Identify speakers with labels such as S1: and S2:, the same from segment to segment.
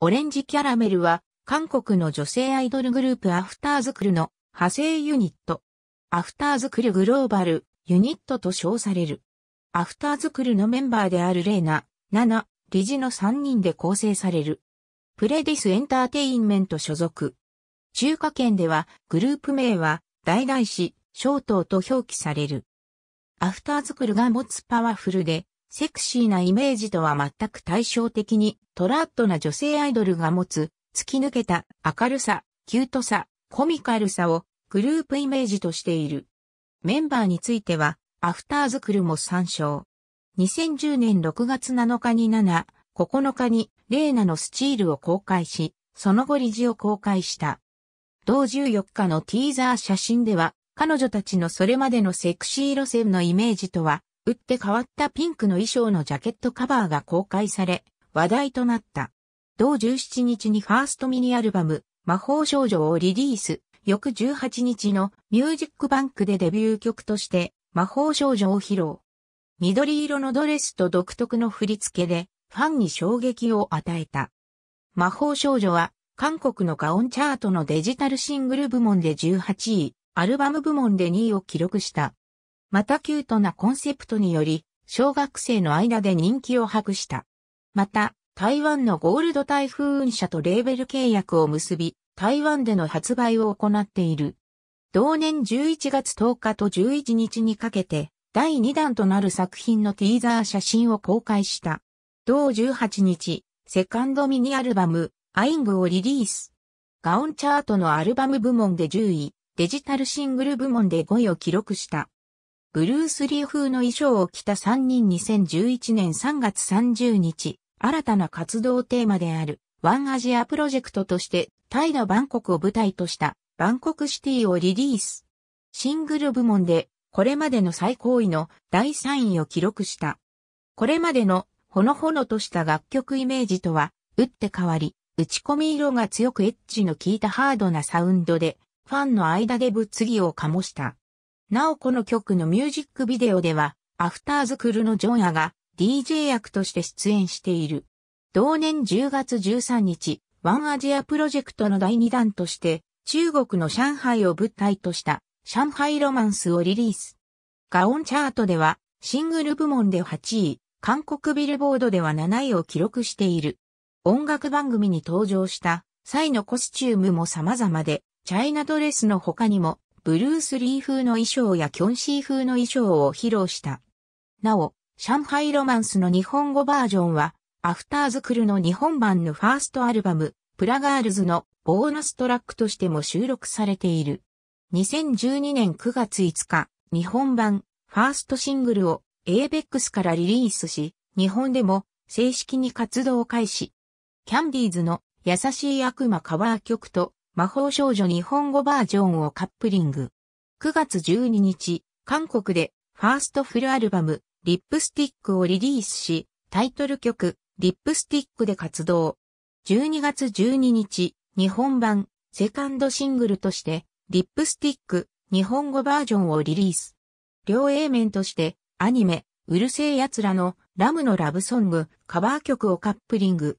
S1: オレンジキャラメルは、韓国の女性アイドルグループアフターズクルの派生ユニット。アフターズクルグローバルユニットと称される。アフターズクルのメンバーであるレーナ、ナナ、理事の3人で構成される。プレディスエンターテインメント所属。中華圏ではグループ名は大ショ小トと表記される。アフターズクルが持つパワフルでセクシーなイメージとは全く対照的に、トラッドな女性アイドルが持つ、突き抜けた明るさ、キュートさ、コミカルさをグループイメージとしている。メンバーについては、アフターズクルも参照。2010年6月7日に7、9日にレーナのスチールを公開し、その後理事を公開した。同14日のティーザー写真では、彼女たちのそれまでのセクシー路線のイメージとは打って変わったピンクの衣装のジャケットカバーが公開され、話題となった。同17日にファーストミニアルバム、魔法少女をリリース、翌18日のミュージックバンクでデビュー曲として、魔法少女を披露。緑色のドレスと独特の振り付けで、ファンに衝撃を与えた。魔法少女は、韓国のガオンチャートのデジタルシングル部門で18位、アルバム部門で2位を記録した。またキュートなコンセプトにより、小学生の間で人気を博した。また、台湾のゴールド台風運社とレーベル契約を結び、台湾での発売を行っている。同年11月10日と11日にかけて、第2弾となる作品のティーザー写真を公開した。同18日、セカンドミニアルバム、アイングをリリース。ガオンチャートのアルバム部門で10位、デジタルシングル部門で5位を記録した。ブルース・リー風の衣装を着た3人2011年3月30日、新たな活動テーマである、ワンアジアプロジェクトとして、タイのバンコクを舞台とした、バンコクシティをリリース。シングル部門で、これまでの最高位の第3位を記録した。これまでの、ほのほのとした楽曲イメージとは、打って変わり、打ち込み色が強くエッジの効いたハードなサウンドで、ファンの間で物議を醸した。なおこの曲のミュージックビデオでは、アフターズクルのジョンアが DJ 役として出演している。同年10月13日、ワンアジアプロジェクトの第2弾として、中国の上海を舞台とした上海ロマンスをリリース。ガオンチャートでは、シングル部門で8位、韓国ビルボードでは7位を記録している。音楽番組に登場したサイのコスチュームも様々で、チャイナドレスの他にも、ブルース・リー風の衣装やキョンシー風の衣装を披露した。なお、上海ロマンスの日本語バージョンは、アフターズクルの日本版のファーストアルバム、プラガールズのボーナストラックとしても収録されている。2012年9月5日、日本版ファーストシングルを ABEX からリリースし、日本でも正式に活動を開始。キャンディーズの優しい悪魔カバー曲と魔法少女日本語バージョンをカップリング。9月12日、韓国でファーストフルアルバム、リップスティックをリリースし、タイトル曲、リップスティックで活動。12月12日、日本版、セカンドシングルとして、リップスティック、日本語バージョンをリリース。両 A 面として、アニメ、うるせえ奴らのラムのラブソング、カバー曲をカップリング。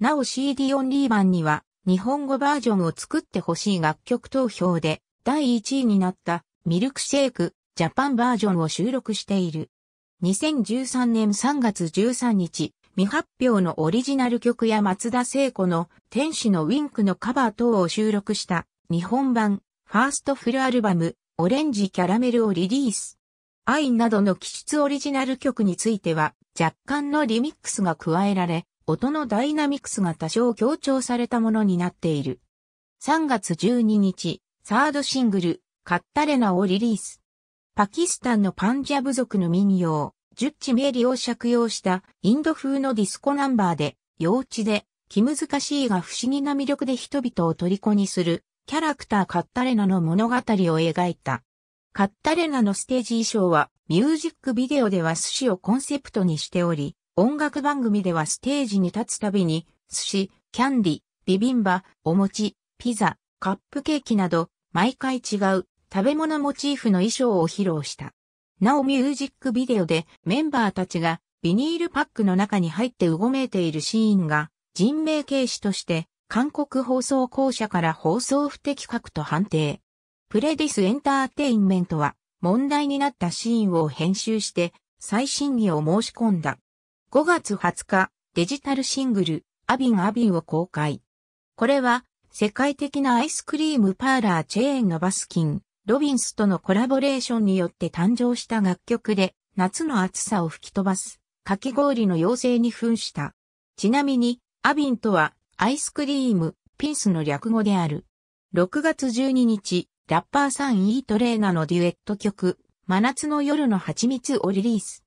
S1: なお CD オンリー版には、日本語バージョンを作ってほしい楽曲投票で第1位になったミルクシェイクジャパンバージョンを収録している。2013年3月13日、未発表のオリジナル曲や松田聖子の天使のウィンクのカバー等を収録した日本版ファーストフルアルバムオレンジキャラメルをリリース。アインなどの気質オリジナル曲については若干のリミックスが加えられ、音のダイナミクスが多少強調されたものになっている。3月12日、サードシングル、カッタレナをリリース。パキスタンのパンジャブ族の民謡、ジュッチメリを借用したインド風のディスコナンバーで、幼稚で、気難しいが不思議な魅力で人々を虜にする、キャラクターカッタレナの物語を描いた。カッタレナのステージ衣装は、ミュージックビデオでは寿司をコンセプトにしており、音楽番組ではステージに立つたびに、寿司、キャンディ、ビビンバ、お餅、ピザ、カップケーキなど、毎回違う食べ物モチーフの衣装を披露した。なおミュージックビデオでメンバーたちがビニールパックの中に入ってうごめいているシーンが人命軽視として韓国放送公社から放送不適格と判定。プレディスエンターテインメントは問題になったシーンを編集して再審議を申し込んだ。5月20日、デジタルシングル、アビンアビンを公開。これは、世界的なアイスクリームパーラーチェーンのバスキン、ロビンスとのコラボレーションによって誕生した楽曲で、夏の暑さを吹き飛ばす、かき氷の妖精に噴した。ちなみに、アビンとは、アイスクリーム、ピンスの略語である。6月12日、ラッパーさんイートレーナのデュエット曲、真夏の夜の蜂蜜をリリース。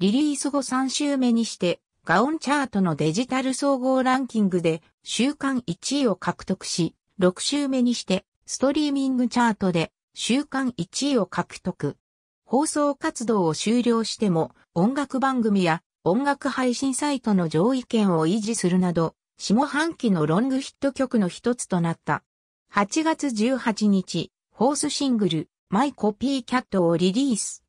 S1: リリース後3週目にして、ガオンチャートのデジタル総合ランキングで週間1位を獲得し、6週目にして、ストリーミングチャートで週間1位を獲得。放送活動を終了しても、音楽番組や音楽配信サイトの上位権を維持するなど、下半期のロングヒット曲の一つとなった。8月18日、ホースシングル、マイコピーキャットをリリース。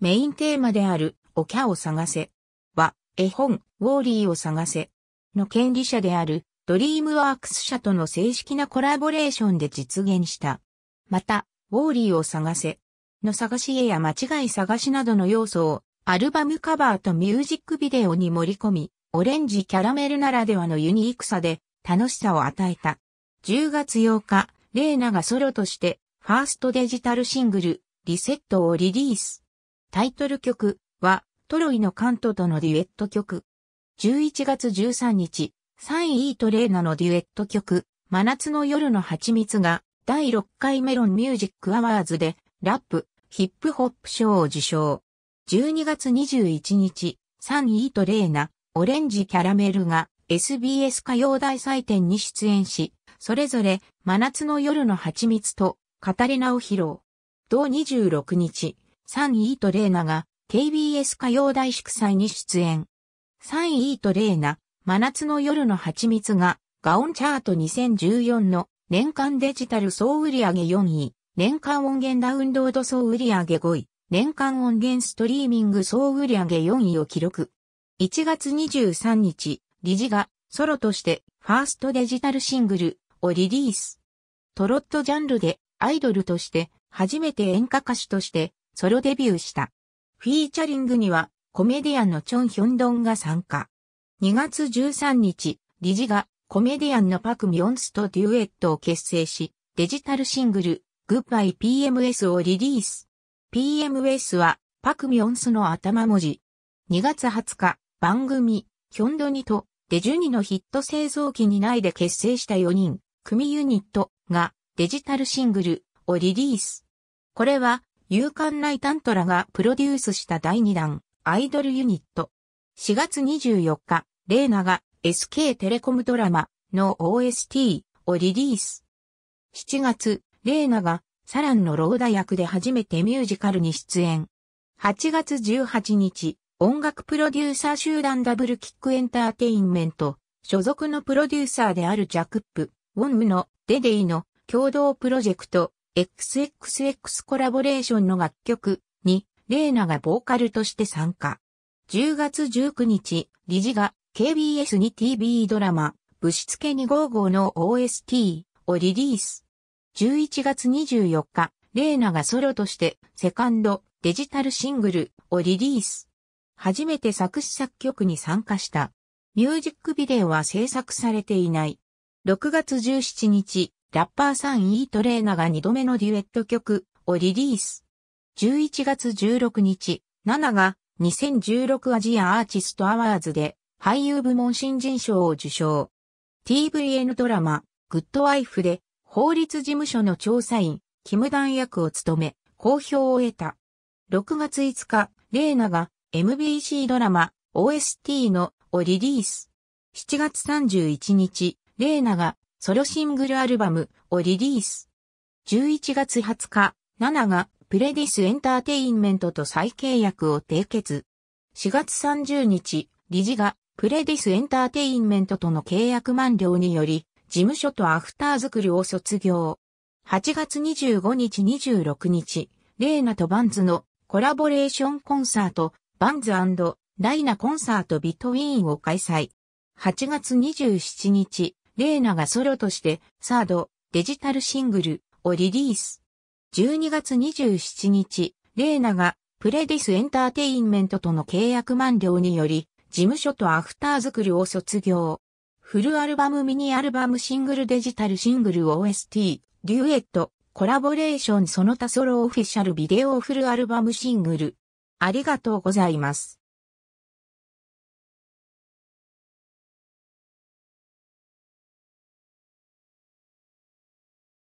S1: メインテーマであるおキャを探せ。は、絵本、ウォーリーを探せ。の権利者である、ドリームワークス社との正式なコラボレーションで実現した。また、ウォーリーを探せ。の探し絵や間違い探しなどの要素を、アルバムカバーとミュージックビデオに盛り込み、オレンジキャラメルならではのユニークさで、楽しさを与えた。10月8日、レーナがソロとして、ファーストデジタルシングル、リセットをリリース。タイトル曲は、トロイのカントとのデュエット曲。11月13日、サ位イートレーナのデュエット曲、真夏の夜の蜂蜜が、第6回メロンミュージックアワーズで、ラップ、ヒップホップ賞を受賞。12月21日、サ位イートレーナ、オレンジキャラメルが、SBS 歌謡大祭典に出演し、それぞれ、真夏の夜の蜂蜜と、カタリナを披露。同26日、サン・イート・レーナが、KBS 歌謡大祝祭に出演。3位イートレーナ、真夏の夜の蜂蜜が、ガオンチャート2014の年間デジタル総売上4位、年間音源ダウンロード総売上5位、年間音源ストリーミング総売上4位を記録。1月23日、理事がソロとしてファーストデジタルシングルをリリース。トロットジャンルでアイドルとして初めて演歌歌手としてソロデビューした。フィーチャリングには、コメディアンのチョン・ヒョンドンが参加。2月13日、理事がコメディアンのパク・ミョンスとデュエットを結成し、デジタルシングル、グッバイ PMS をリリース。PMS は、パク・ミョンスの頭文字。2月20日、番組、ヒョンドニとデジュニのヒット製造機にないで結成した4人、組ユニットがデジタルシングルをリリース。これは勇敢なイタントラがプロデュースした第2弾、アイドルユニット。4月24日、レーナが SK テレコムドラマの OST をリリース。7月、レーナがサランのローダ役で初めてミュージカルに出演。8月18日、音楽プロデューサー集団ダブルキックエンターテインメント、所属のプロデューサーであるジャクップ、ウォンムのデデイの共同プロジェクト、XXX コラボレーションの楽曲に、レーナがボーカルとして参加。10月19日、理事が KBS に TV ドラマ、ぶしつけ255の OST をリリース。11月24日、レーナがソロとしてセカンドデジタルシングルをリリース。初めて作詞作曲に参加した。ミュージックビデオは制作されていない。6月17日、ラッパーさんートレーナが2度目のデュエット曲をリリース。11月16日、ナナが2016アジアアーティストアワーズで俳優部門新人賞を受賞。TVN ドラマ、グッドワイフで法律事務所の調査員、キムダン役を務め、好評を得た。6月5日、レーナが MBC ドラマ OST のをリリース。7月31日、レーナがソロシングルアルバムをリリース。11月20日、ナナがプレディスエンターテインメントと再契約を締結。4月30日、理事がプレディスエンターテインメントとの契約満了により、事務所とアフター作りを卒業。8月25日26日、レーナとバンズのコラボレーションコンサート、バンズライナコンサートビトウィーンを開催。8月27日、レーナがソロとしてサードデジタルシングルをリリース。12月27日、レーナがプレディスエンターテインメントとの契約満了により、事務所とアフター作りを卒業。フルアルバムミニアルバムシングルデジタルシングル OST、デュエット、コラボレーションその他ソロオフィシャルビデオフルアルバムシングル。ありがとうございます。